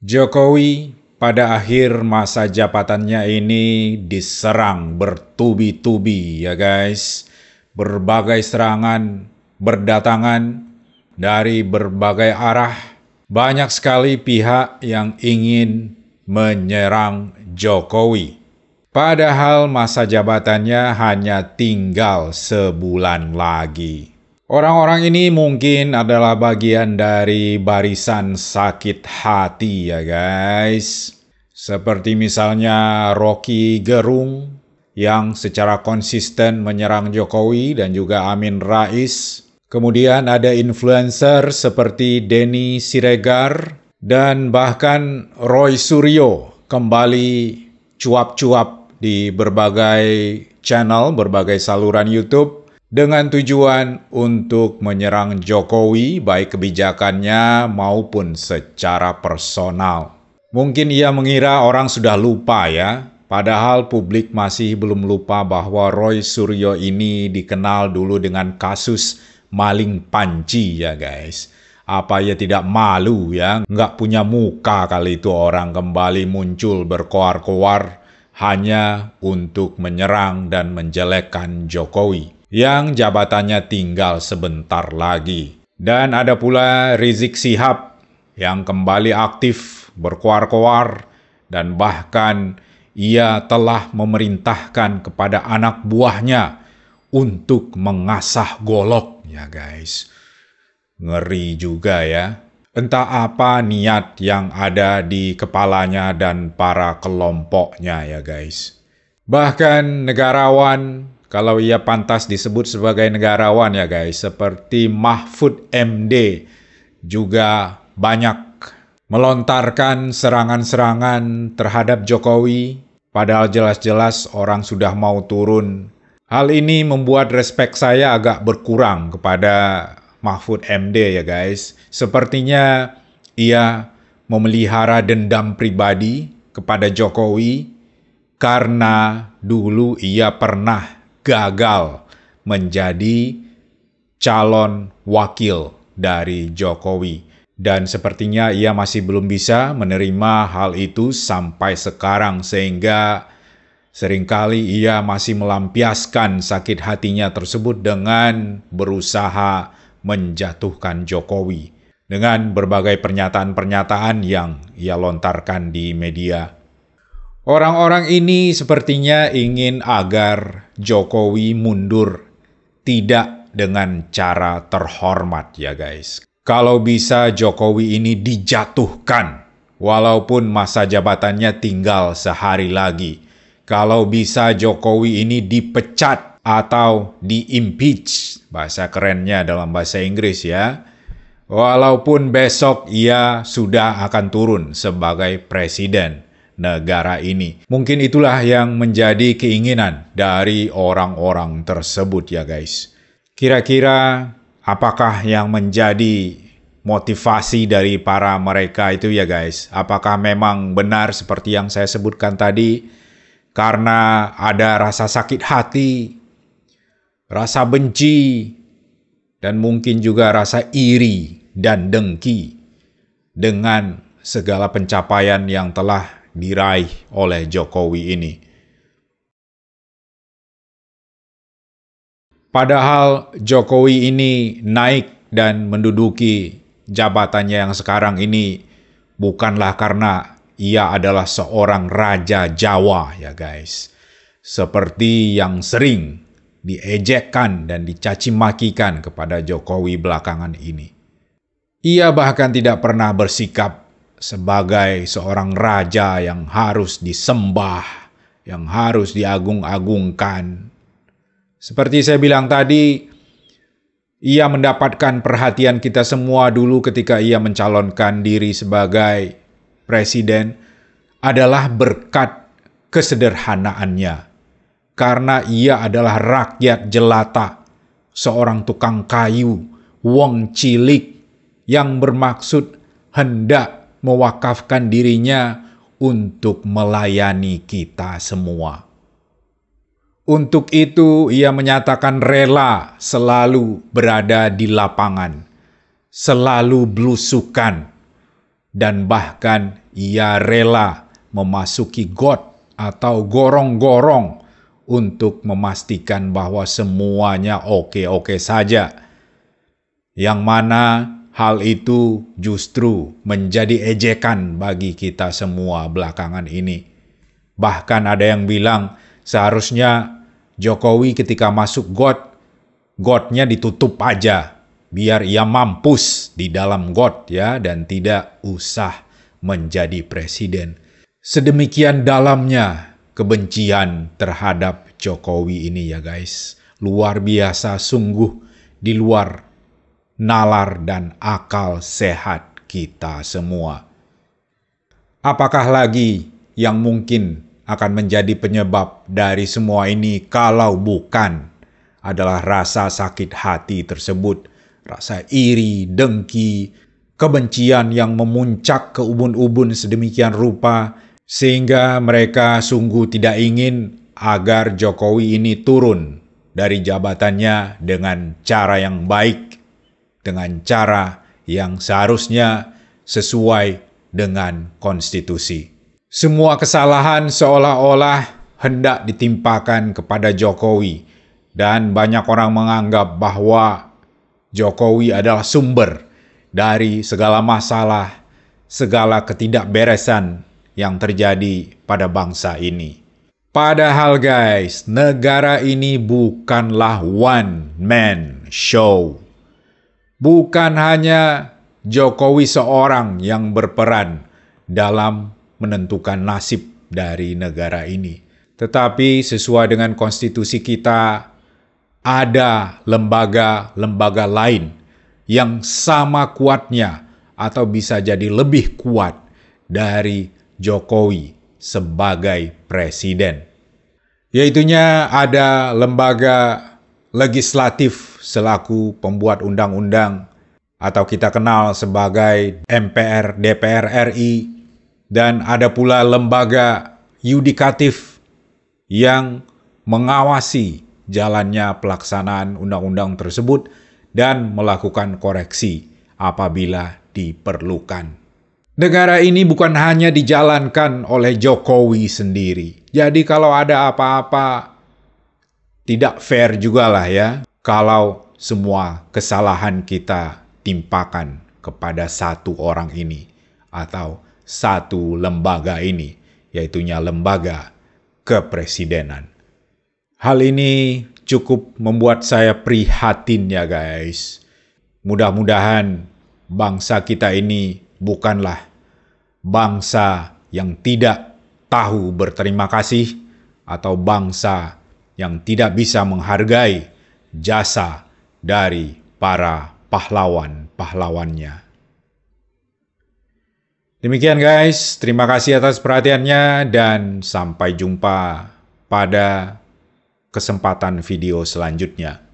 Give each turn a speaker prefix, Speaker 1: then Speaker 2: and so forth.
Speaker 1: Jokowi pada akhir masa jabatannya ini diserang bertubi-tubi ya guys. Berbagai serangan berdatangan dari berbagai arah. Banyak sekali pihak yang ingin menyerang Jokowi. Padahal masa jabatannya hanya tinggal sebulan lagi. Orang-orang ini mungkin adalah bagian dari barisan sakit hati ya guys. Seperti misalnya Rocky Gerung yang secara konsisten menyerang Jokowi dan juga Amin Rais. Kemudian ada influencer seperti Denny Siregar dan bahkan Roy Suryo kembali cuap-cuap di berbagai channel, berbagai saluran YouTube dengan tujuan untuk menyerang Jokowi, baik kebijakannya maupun secara personal. Mungkin ia mengira orang sudah lupa, ya, padahal publik masih belum lupa bahwa Roy Suryo ini dikenal dulu dengan kasus maling panci, ya guys. Apa ya tidak malu ya, nggak punya muka kali itu orang kembali muncul berkoar-koar hanya untuk menyerang dan menjelekkan Jokowi yang jabatannya tinggal sebentar lagi. Dan ada pula Rizik Sihab yang kembali aktif berkoar-koar dan bahkan ia telah memerintahkan kepada anak buahnya untuk mengasah golok ya guys. Ngeri juga ya. Entah apa niat yang ada di kepalanya dan para kelompoknya ya guys. Bahkan negarawan kalau ia pantas disebut sebagai negarawan ya guys, seperti Mahfud MD juga banyak melontarkan serangan-serangan terhadap Jokowi, padahal jelas-jelas orang sudah mau turun. Hal ini membuat respek saya agak berkurang kepada Mahfud MD ya guys. Sepertinya ia memelihara dendam pribadi kepada Jokowi karena dulu ia pernah gagal menjadi calon wakil dari Jokowi. Dan sepertinya ia masih belum bisa menerima hal itu sampai sekarang sehingga seringkali ia masih melampiaskan sakit hatinya tersebut dengan berusaha menjatuhkan Jokowi dengan berbagai pernyataan-pernyataan yang ia lontarkan di media Orang-orang ini sepertinya ingin agar Jokowi mundur, tidak dengan cara terhormat ya guys. Kalau bisa Jokowi ini dijatuhkan, walaupun masa jabatannya tinggal sehari lagi. Kalau bisa Jokowi ini dipecat atau diimpeach, bahasa kerennya dalam bahasa Inggris ya. Walaupun besok ia sudah akan turun sebagai presiden negara ini. Mungkin itulah yang menjadi keinginan dari orang-orang tersebut ya guys. Kira-kira apakah yang menjadi motivasi dari para mereka itu ya guys? Apakah memang benar seperti yang saya sebutkan tadi? Karena ada rasa sakit hati, rasa benci, dan mungkin juga rasa iri dan dengki dengan segala pencapaian yang telah diraih oleh Jokowi ini. Padahal Jokowi ini naik dan menduduki jabatannya yang sekarang ini bukanlah karena ia adalah seorang raja Jawa ya guys. Seperti yang sering diejekkan dan dicaci makikan kepada Jokowi belakangan ini. Ia bahkan tidak pernah bersikap sebagai seorang raja yang harus disembah, yang harus diagung-agungkan. Seperti saya bilang tadi, ia mendapatkan perhatian kita semua dulu ketika ia mencalonkan diri sebagai presiden adalah berkat kesederhanaannya. Karena ia adalah rakyat jelata, seorang tukang kayu, wong cilik yang bermaksud hendak mewakafkan dirinya untuk melayani kita semua. Untuk itu, ia menyatakan rela selalu berada di lapangan, selalu belusukan, dan bahkan ia rela memasuki got atau gorong-gorong untuk memastikan bahwa semuanya oke-oke saja, yang mana Hal itu justru menjadi ejekan bagi kita semua belakangan ini. Bahkan ada yang bilang seharusnya Jokowi ketika masuk got, gotnya ditutup aja. Biar ia mampus di dalam got ya dan tidak usah menjadi presiden. Sedemikian dalamnya kebencian terhadap Jokowi ini ya guys. Luar biasa sungguh di luar nalar, dan akal sehat kita semua. Apakah lagi yang mungkin akan menjadi penyebab dari semua ini kalau bukan adalah rasa sakit hati tersebut, rasa iri, dengki, kebencian yang memuncak ke ubun-ubun sedemikian rupa sehingga mereka sungguh tidak ingin agar Jokowi ini turun dari jabatannya dengan cara yang baik dengan cara yang seharusnya sesuai dengan konstitusi. Semua kesalahan seolah-olah hendak ditimpakan kepada Jokowi, dan banyak orang menganggap bahwa Jokowi adalah sumber dari segala masalah, segala ketidakberesan yang terjadi pada bangsa ini. Padahal, guys, negara ini bukanlah one man show bukan hanya Jokowi seorang yang berperan dalam menentukan nasib dari negara ini, tetapi sesuai dengan konstitusi kita, ada lembaga-lembaga lain yang sama kuatnya atau bisa jadi lebih kuat dari Jokowi sebagai presiden. Yaitunya ada lembaga legislatif selaku pembuat undang-undang atau kita kenal sebagai MPR, DPR RI, dan ada pula lembaga yudikatif yang mengawasi jalannya pelaksanaan undang-undang tersebut dan melakukan koreksi apabila diperlukan. Negara ini bukan hanya dijalankan oleh Jokowi sendiri. Jadi kalau ada apa-apa tidak fair juga lah ya kalau semua kesalahan kita timpakan kepada satu orang ini atau satu lembaga ini, yaitunya lembaga kepresidenan. Hal ini cukup membuat saya prihatin ya guys. Mudah-mudahan bangsa kita ini bukanlah bangsa yang tidak tahu berterima kasih atau bangsa yang tidak bisa menghargai jasa dari para pahlawan-pahlawannya. Demikian guys, terima kasih atas perhatiannya dan sampai jumpa pada kesempatan video selanjutnya.